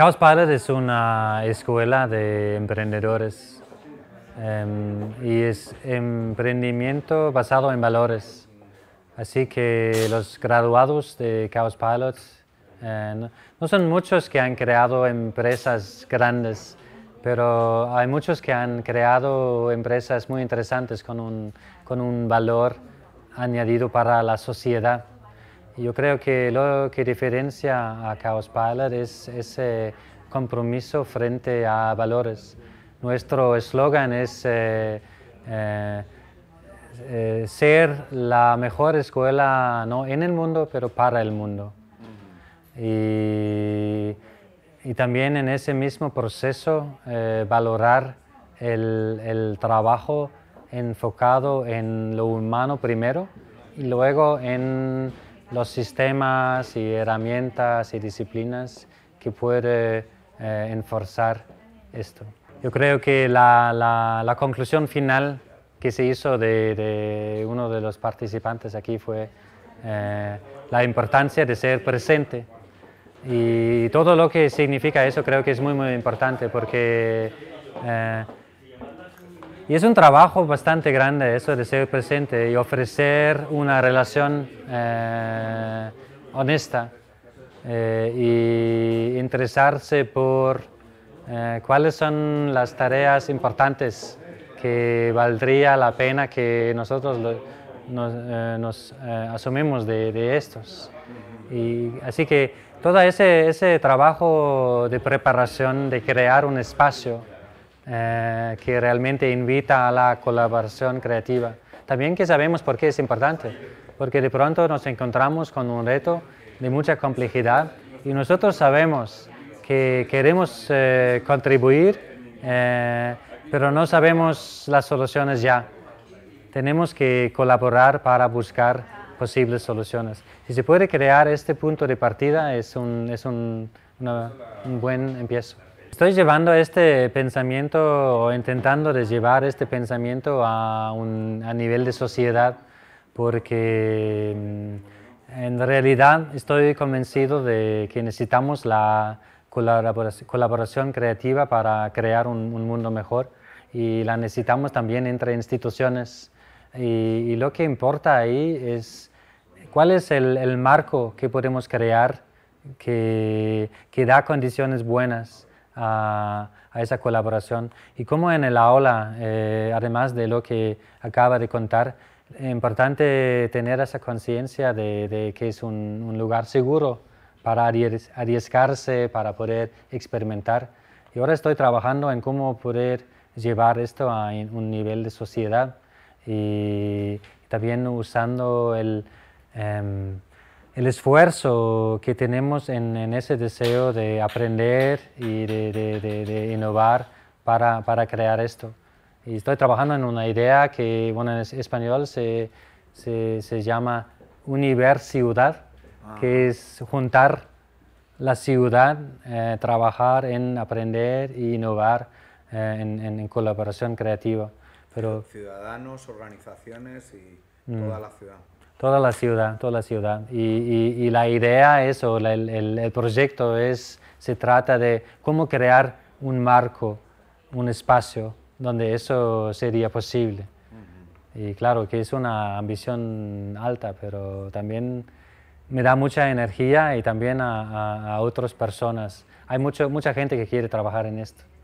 Chaos Pilot es una escuela de emprendedores em, y es emprendimiento basado en valores. Así que los graduados de Chaos Pilot eh, no son muchos que han creado empresas grandes, pero hay muchos que han creado empresas muy interesantes con un, con un valor añadido para la sociedad. Yo creo que lo que diferencia a Chaos Pilot es ese compromiso frente a valores. Nuestro eslogan es eh, eh, eh, ser la mejor escuela, no en el mundo, pero para el mundo. Y, y también en ese mismo proceso valorar el, el, trabajo enfocado en lo humano primero y luego en los sistemas y herramientas y disciplinas que puede eh, enforzar esto. Yo creo que la, la, conclusión final que se hizo de, uno de los participantes aquí fue eh, la importancia de ser presente. Y todo lo que significa eso creo que es muy, muy importante porque eh, y es un trabajo bastante grande eso de ser presente y ofrecer una relación eh, honesta eh, y interesarse por eh, cuáles son las tareas importantes que valdría la pena que nosotros nos, eh, asumimos de, de, estos. Y, así que todo ese, ese trabajo de preparación, de crear un espacio eh, que realmente invita a la colaboración creativa. También que sabemos por qué es importante, porque de pronto nos encontramos con un reto de mucha complejidad y nosotros sabemos que queremos eh, contribuir, eh, pero no sabemos las soluciones ya. Tenemos que colaborar para buscar posibles soluciones. Si se puede crear este punto de partida, es un, es un, un buen empiezo. Estoy llevando este pensamiento o intentando de llevar este pensamiento a un a nivel de sociedad porque mm, en realidad estoy convencido de que necesitamos la colaboración, creativa para crear un, mundo mejor y la necesitamos también entre instituciones y, lo que importa ahí es cuál es el, marco que podemos crear que, que da condiciones buenas a, esa colaboración. Y como en el aula, eh, además de lo que acaba de contar, es importante tener esa conciencia de, que es un, lugar seguro para arriesgarse, para poder experimentar. Y ahora estoy trabajando en cómo poder llevar esto a un nivel de sociedad y también usando el... Em, el esfuerzo que tenemos en, ese deseo de aprender y de, innovar para, para, crear esto. Y estoy trabajando en una idea que, bueno, en español se, se, llama universidad, ah. que es juntar la ciudad, eh, trabajar en aprender e innovar eh, en, colaboración creativa. Pero, Ciudadanos, organizaciones y mm. toda la ciudad. Toda la ciudad, toda la ciudad. Y, la idea es, o el, proyecto es, se trata de cómo crear un marco, un espacio donde eso sería posible. Y claro que es una ambición alta, pero también me da mucha energía y también a, a, otras personas. Hay mucho, mucha gente que quiere trabajar en esto.